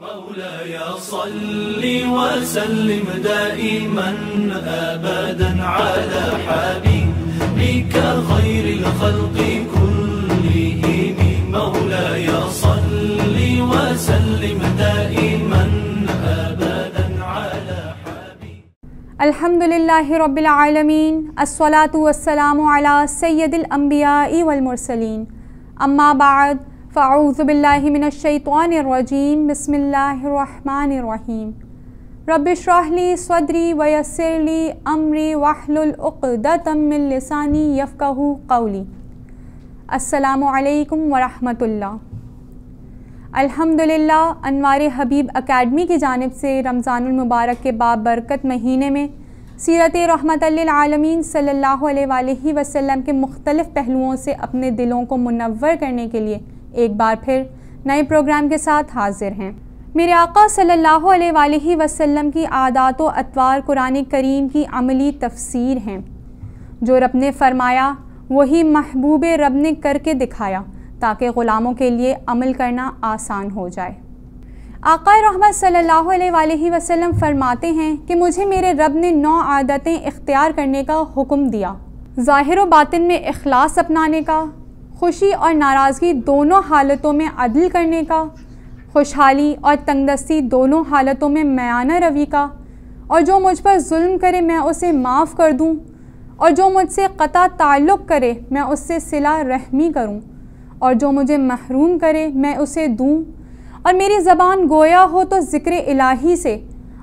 مولاي صل وسلم دائما ابدا على حبيبك خير الخلق كلهم مولاي صل وسلم دائما ابدا على حبيبك الحمد لله رب العالمين الصلاه والسلام على سيد الانبياء والمرسلين اما بعد फ़ाऊज़बिल्लिमिनशैतवानरजीम बसमीम रबशरहली सदरी वयसरली अमरी वाहलुलदतमिलसानी यफ़क़ कौली असलकम वरहमतुल्ला अल्हम्दुलिल्लाह अनवार हबीब अकेडमी की जानब से रमज़ानमबारक के बाबरकत महीने में सीरत रहमत आलमीन सल्ला वसम के मुख्तलिफ़ पहलुओं से अपने दिलों को मुनवर करने के लिए एक बार फिर नए प्रोग्राम के साथ हाजिर हैं मेरे आका सल्लल्लाहु अलैहि वसल्लम की आदात व अतवार कुरान करीम की अमली तफसीर हैं जो रब ने फरमाया वही महबूब रब ने करके दिखाया ताकि ग़ुलामों के लिए अमल करना आसान हो जाए आका रहमत सल्लल्लाहु अलैहि वसल्लम फरमाते हैं कि मुझे मेरे रब ने नौ आदतें इख्तियार करने का हुक्म दिया ज़ाहिर बातिन में अखलास अपनाने का खुशी और नाराज़गी दोनों हालतों में अदल करने का खुशहाली और तंगदस्ती दोनों हालतों में मैाना रवि का और जो मुझ पर जुल्म करे मैं उसे माफ़ कर दूँ और जो मुझसे क़ता ताल्लुक़ करे मैं उससे सिला रहमी करूँ और जो मुझे महरूम करे मैं उसे दूँ और मेरी ज़बान गोया हो तो ज़िक्र इलाही से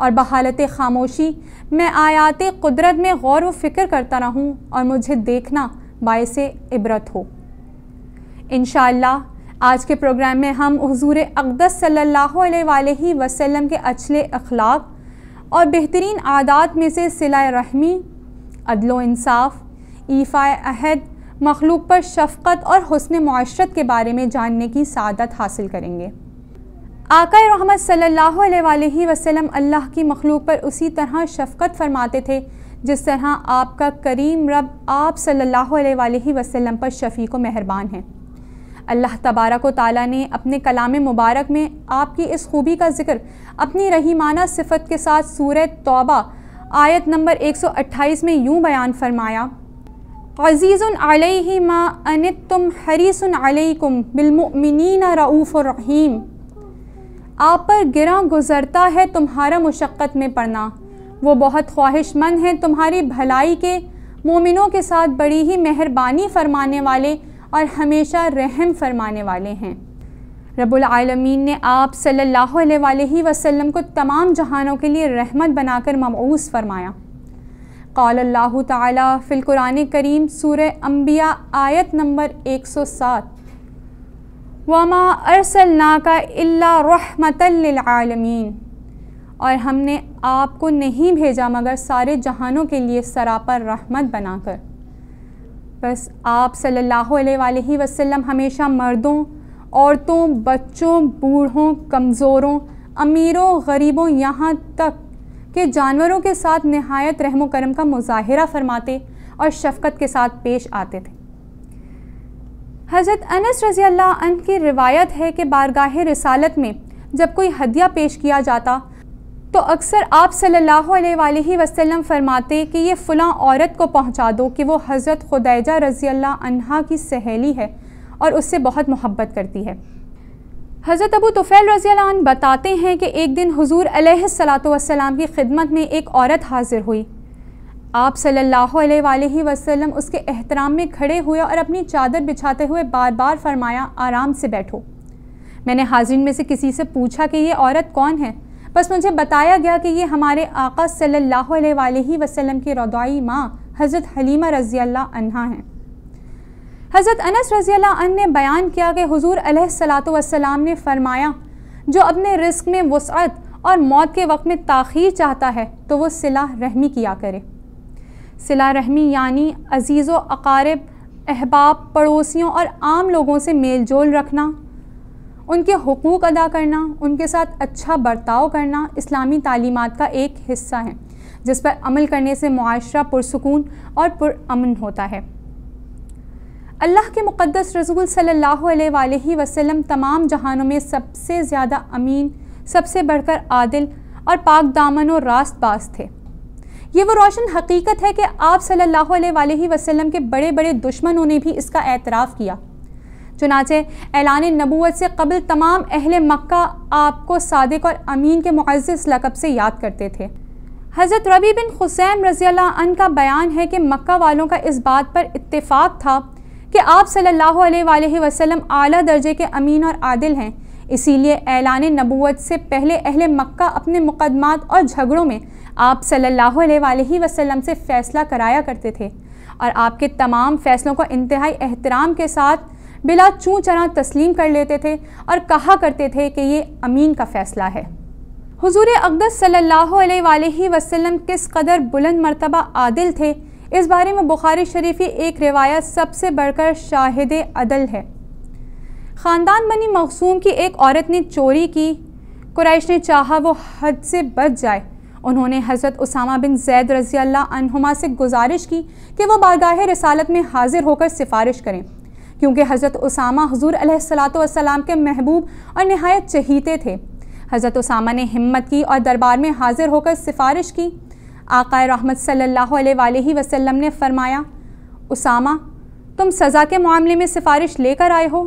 और बहालत खामोशी मैं आयात कुदरत में गौर व फ़िक्र करता रहूँ और मुझे देखना बायस इबरत हो इनशाला आज के प्रोग्राम में हम हजूर अकदस सल्ला वसलम के अछले अखलाक और बेहतरीन आदात में से सिला रहमी अदलो इंसाफ ईफ़ा अहद मखलूक पर शफकत और हसन माशरत के बारे में जानने की सदत हासिल करेंगे आका रहमत सल्ला वसम अल्लाह की मखलूक पर उसी तरह शफकत फरमाते थे जिस तरह आपका करीम रब आप सल्लल्लाहु अलैहि वसल्लम पर शफ़ी को मेहरबान हैं अल्लाह तबारक व ताली ने अपने कलाम मुबारक में आपकी इस खूबी का ज़िक्र अपनी रहीमाना सिफत के साथ सूर तौबा आयत नंबर 128 में यूं बयान फरमाया अजीज़ुन अलैहि मा अनित तुम हरीस अलैकुम बिलमिन रऊफ़ रहीम आप पर गिरा गुज़रता है तुम्हारा मुशक्क़त में पड़ना वो बहुत ख्वाहिशमंद हैं तुम्हारी भलाई के मोमिनों के साथ बड़ी ही मेहरबानी फरमाने वाले और हमेशा रहम फरमाने वाले हैं रबालमीन ने आप सल्लल्लाहु अलैहि वसल्लम को तमाम जहानों के लिए रहमत बनाकर ममूस फरमाया कौल्ला ताली फ़िल करीम सूर अम्बिया आयत नंबर 107 वमा अरसलना का इल्ला और हमने आपको नहीं भेजा मगर सारे जहानों के लिए सरापर रहमत बनाकर बस आप सल्लल्लाहु अलैहि वसल्लम हमेशा मर्दों औरतों बच्चों बूढ़ों कमज़ोरों अमीरों गरीबों यहाँ तक के जानवरों के साथ नहायत रहम करम का मुजाहरा फरमाते और शफकत के साथ पेश आते थे हज़रत अनस रज़ी अल्लाह की रिवायत है कि बारगाह रिसालत में जब कोई हदिया पेश किया जाता तो अक्सर आप सल्लल्लाहु अलैहि वसल्लम फरमाते कि ये फ़लाँ औरत को पहुंचा दो कि वो हज़रत खुदैजा रज़ी अल्लाह की सहेली है और उससे बहुत मोहब्बत करती है हज़रत अबू तुफ़ैल रज़ी बताते हैं कि एक दिन हुजूर सलाम की खिदमत में एक औरत हाज़िर हुई आप सल्लल्लाहु अलैहि वसल्लम उसके एहतराम में खड़े हुए और अपनी चादर बिछाते हुए बार बार फरमाया आराम से बैठो मैंने हाजिर में से किसी से पूछा कि ये औरत कौन है बस मुझे बताया गया कि ये हमारे आका सल्लल्लाहु अलैहि वसल्लम की रदाई माँ हज़रत हलीमा रज़ी अल्लाह अनहा हैं हज़रत अनस रज़ी अल्लाह अन ने बयान किया कि हुजूर अलैहिस्सलातु वसलाम ने फरमाया जो अपने रिस्क में वसअत और मौत के वक्त में ताखीर चाहता है तो वह सिला रहमी किया करे सिला रहमी यानी अजीज़ अकारब अहबाब पड़ोसियों और आम लोगों से मेल जोल रखना उनके हकूक़ अदा करना उनके साथ अच्छा बर्ताव करना इस्लामी तालीमत का एक हिस्सा है जिस पर अमल करने से मुआरा पुरसकून और पुरान होता है अल्लाह के मुक़दस रसूल सल्लल्लाहु वसलम तमाम जहानों में सबसे ज़्यादा अमीन सबसे बढ़कर आदिल और पाक दामन और रास्त बास थे ये वो रोशन हकीकत है कि आप सल्लल्लाहु अलैहि वसल्लम के बड़े बड़े दुश्मनों ने भी इसका एतराफ़ किया चुनाचे ऐलान नबूत से कबल तमाम अहल मक्का आपको सादक और अमीन के मुआज़ लकब से याद करते थे हज़रत रबी बिन हुसैन रज़ी अन का बयान है कि मक्का वालों का इस बात पर इतफ़ाक़ था कि आप सल्लल्लाहु अलैहि वसल्लम आला दर्जे के अमीन और आदिल हैं इसीलिए ऐलान नबूत से पहले अहल मक्का अपने मुकदमात और झगड़ों में आप सल्लल्लाहु अलैहि वसल्लम से फ़ैसला कराया करते थे और आपके तमाम फ़ैसलों को इंतहाई एहतराम के साथ बिला चूँ चरा तस्लीम कर लेते थे और कहा करते थे कि ये अमीन का फ़ैसला है हुजूर अकदस सल्लल्लाहु अलैहि किस कदर बुलंद मरतबा आदिल थे इस बारे में बुखारी शरीफी एक रिवायत सबसे बढ़कर शाहिद अदल है ख़ानदान बनी मखसूम की एक औरत ने चोरी की क्रैश ने चाहा वो हद से बच जाए उन्होंने हज़रत उसामा बिन जैद रज़ी अल्लाह से गुजारिश की कि वो बारगाह रसालत में हाज़िर होकर सिफारिश करें क्योंकि हज़रत उसामा हजूर अलैहिस्सलाम के महबूब और नहायत चहीते थे हज़रत उसामा ने हिम्मत की और दरबार में हाजिर होकर सिफारिश की आकाय रहमत सल्ला वसलम ने फरमाया उसामा तुम सज़ा के मामले में सिफारिश लेकर आए हो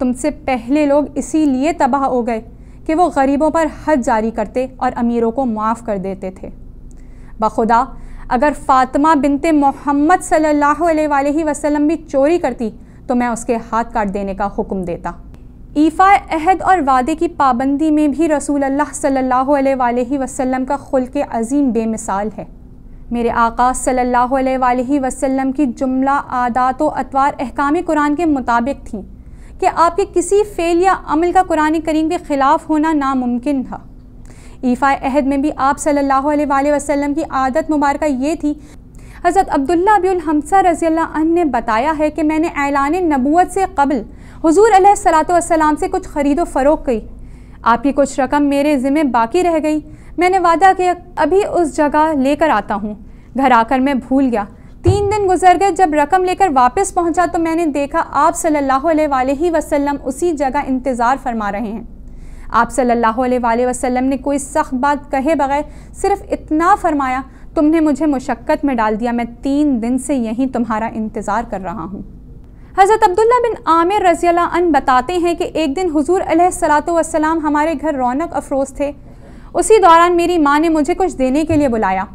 तुमसे पहले लोग इसीलिए तबाह हो गए कि वो गरीबों पर हद जारी करते और अमीरों को माफ़ कर देते थे बखुदा अगर फ़ातिमा बिनते मोहम्मद सल्ला वसलम भी चोरी करती तो मैं उसके हाथ काट देने का हुक्म देता ईफ़ा अहद और वादे की पाबंदी में भी रसूल अल्लाह सल्लल्लाहु अलैहि वसल्लम का खुल के अजीम बेमिसाल है मेरे आका सल्लल्लाहु अलैहि वसल्लम की जुमला आदात व अतवार अहकाम कुरान के मुताबिक थी कि आपके किसी फ़ेल या अमल का कुरान करीम के ख़िलाफ़ होना नामुमकिन था ईफ़ा अहद में भी आप सल्लल्लाहु अलैहि वसल्लम की आदत मुबारक ये थी हज़रत अब्दुल्ला अबी हमसा रज़ी ने बताया है कि मैंने ऐलान नबूत से कबल हजूर सलातम से कुछ खरीदो फ़रोख़ की आपकी कुछ रकम मेरे ज़िम्मे बाकी रह गई मैंने वादा किया अभी उस जगह लेकर आता हूँ घर आकर मैं भूल गया तीन दिन गुजर गए जब रकम लेकर वापस पहुंचा तो मैंने देखा आप सल्लल्लाहु अलैहि वसल्लम उसी जगह इंतज़ार फरमा रहे हैं आप सल्लल्लाहु अलैहि वसल्लम ने कोई सख्त बात कहे बगैर सिर्फ इतना फरमाया तुमने मुझे मुशक्क़त में डाल दिया मैं तीन दिन से यहीं तुम्हारा इंतज़ार कर रहा हूँ हज़रत अब्दुल्ला बिन आमिर रज़ी अन बताते हैं कि एक दिन हुजूर सलाम हमारे घर रौनक अफरोज़ थे उसी दौरान मेरी माँ ने मुझे कुछ देने के लिए बुलाया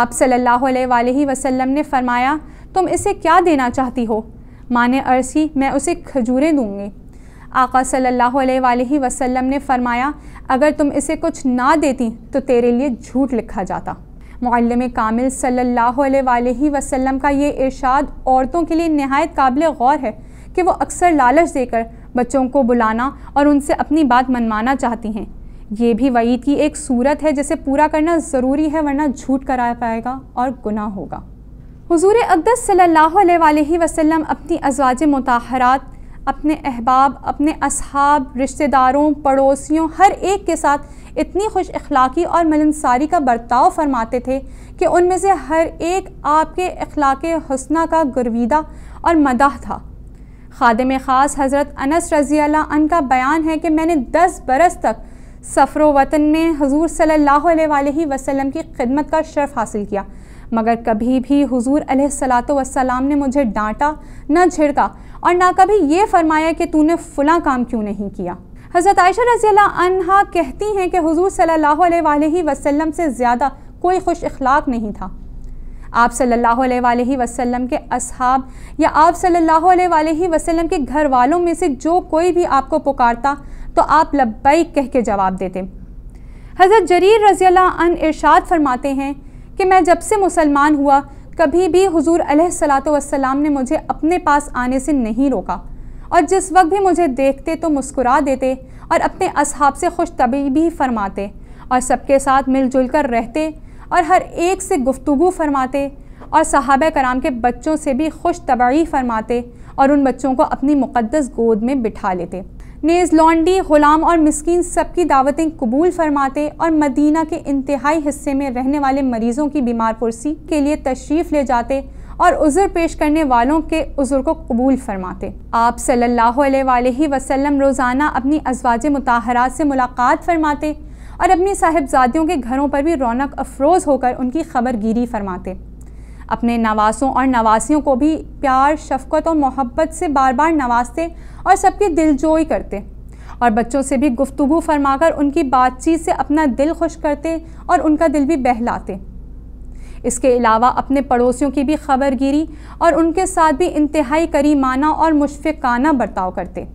आप सल्ला वसम ने फ़रमाया तुम इसे क्या देना चाहती हो माँ ने अर्सी मैं उसे खजूरें दूँगी आका सल्लल्लाहु अलैहि वसल्लम ने फ़रमाया अगर तुम इसे कुछ ना देती तो तेरे लिए झूठ लिखा जाता मल्लम कामिल सल्ला वसम का ये इरशाद औरतों के लिए नहायत काबिल गौर है कि वो अक्सर लालच देकर बच्चों को बुलाना और उनसे अपनी बात मनवाना चाहती हैं ये भी वईद की एक सूरत है जिसे पूरा करना ज़रूरी है वरना झूठ करा पाएगा और गुनाह होगा हजूर अकदस सल्ला वसम अपनी अजवाज मतहरात अपने अहबाब अपने असहाब रिश्तेदारों पड़ोसियों हर एक के साथ इतनी खुश अखलाक़ी और मिलनसारी का बर्ताव फरमाते थे कि उनमें से हर एक आपके अखलाक हसना का गुरवीदा और मदाह था खादम ख़ास हज़रत अनस रज़ी अन का बयान है कि मैंने दस बरस तक सफ़र वतन में हजूर सल्ला वसलम की खिदमत का शर्फ हासिल किया मगर कभी भी हुजूर वसलाम ने मुझे डांटा न झिड़का और ना कभी ये फरमाया कि तूने फुला काम क्यों नहीं किया हज़रत आयशा रज़ी अनहा कहती हैं कि हुजूर सल्लल्लाहु अलैहि वसल्लम से ज़्यादा कोई खुश अखलाक नहीं था आप सल्लल्लाहु अलैहि वसल्लम के अहाब या आप सल्लल्लाहु अलैहि वसल्लम के घर वालों में से जो कोई भी आपको पुकारता तो आप लब्बैक कह के जवाब देते हज़रत जरीर रज़ी अन इरशाद फरमाते हैं कि मैं जब से मुसलमान हुआ कभी भी हुजूर सलातम ने मुझे अपने पास आने से नहीं रोका और जिस वक्त भी मुझे देखते तो मुस्कुरा देते और अपने असहाब से खुश भी फरमाते और सबके साथ मिलजुल कर रहते और हर एक से गुफ्तु फरमाते और सहाब कराम के बच्चों से भी खुश तबाही फरमाते और उन बच्चों को अपनी मुक़दस गोद में बिठा लेते नेज़ लॉन्डी ग़ुलाम और मिसकीन सबकी दावतें कबूल फरमाते और मदीना के इंतहाई हिस्से में रहने वाले मरीज़ों की बीमार पुरसी के लिए तशरीफ़ ले जाते और उज़र पेश करने वालों के उज़र को कबूल फरमाते आप सल्लल्लाहु अलैहि वसल्लम रोज़ाना अपनी अजवाज मुताहरात से मुलाकात फरमाते और अपनी साहिबजादियों के घरों पर भी रौनक अफरोज़ होकर उनकी खबर गिरी फरमाते अपने नवासों और नवासियों को भी प्यार शफकत और मोहब्बत से बार बार नवाजते और सबकी दिलजोई करते और बच्चों से भी गुफ्तु फरमाकर उनकी बातचीत से अपना दिल खुश करते और उनका दिल भी बहलाते इसके अलावा अपने पड़ोसियों की भी खबरगिरी और उनके साथ भी इंतहाई करीमाना और मुशफ़ाना बर्ताव करते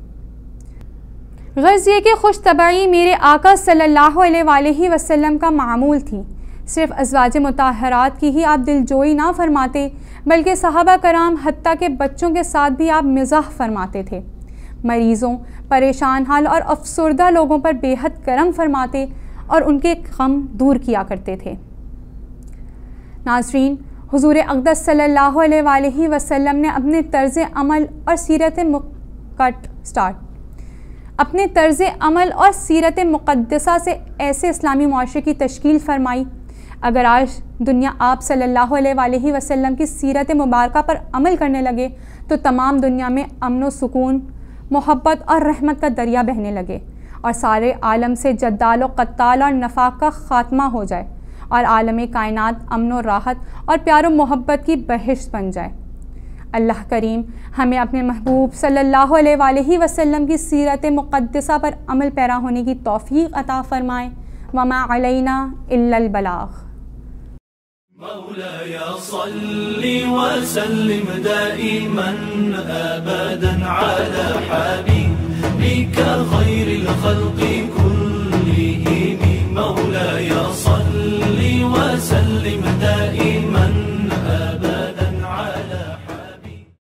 गर्ज़ ये कि खुश तबाही मेरे आका सल्लल्लाहु अलैहि वसल्लम का मामूल थी सिर्फ अजवाज मतहरात की ही आप दिलजोई ना फरमाते बल्कि सहाबा कराम हती के बच्चों के साथ भी आप मिजा फरमाते थे मरीज़ों परेशान हाल और अफसरदा लोगों पर बेहद करम फरमाते और उनके गम दूर किया करते थे नाजरीन हजूर अकदस सल्ला वसलम ने अपने तर्ज़ अमल और सीरत मुकट स्टार्ट अपने तर्ज़ अमल और सीरत मुक़दसा से ऐसे इस्लामी माशरे की तश्ील फरमाई अगर आज दुनिया आप सल्लल्लाहु अलैहि वसल्लम की सीरत मुबारक पर अमल करने लगे तो तमाम दुनिया में अमन सुकून मोहब्बत और रहमत का दरिया बहने लगे और सारे आलम से जद्दाल कत्ताल और नफाक का ख़ात्मा हो जाए और आलम कायनात अमन राहत और प्यार मोहब्बत की बहिश बन जाए अल्लाह करीम हमें अपने महबूब सल्लल्लाहु अलैहि वसल्लम की सीरत मुक़दसा पर अमल पैरा होने की तोफ़ी अता फ़रमाएँ वमा अलैना इल्लल बलाग़ مولاي صل وسلم دائما ابدا على حبيبك خير الخلق كلهم مولاي صل وسلم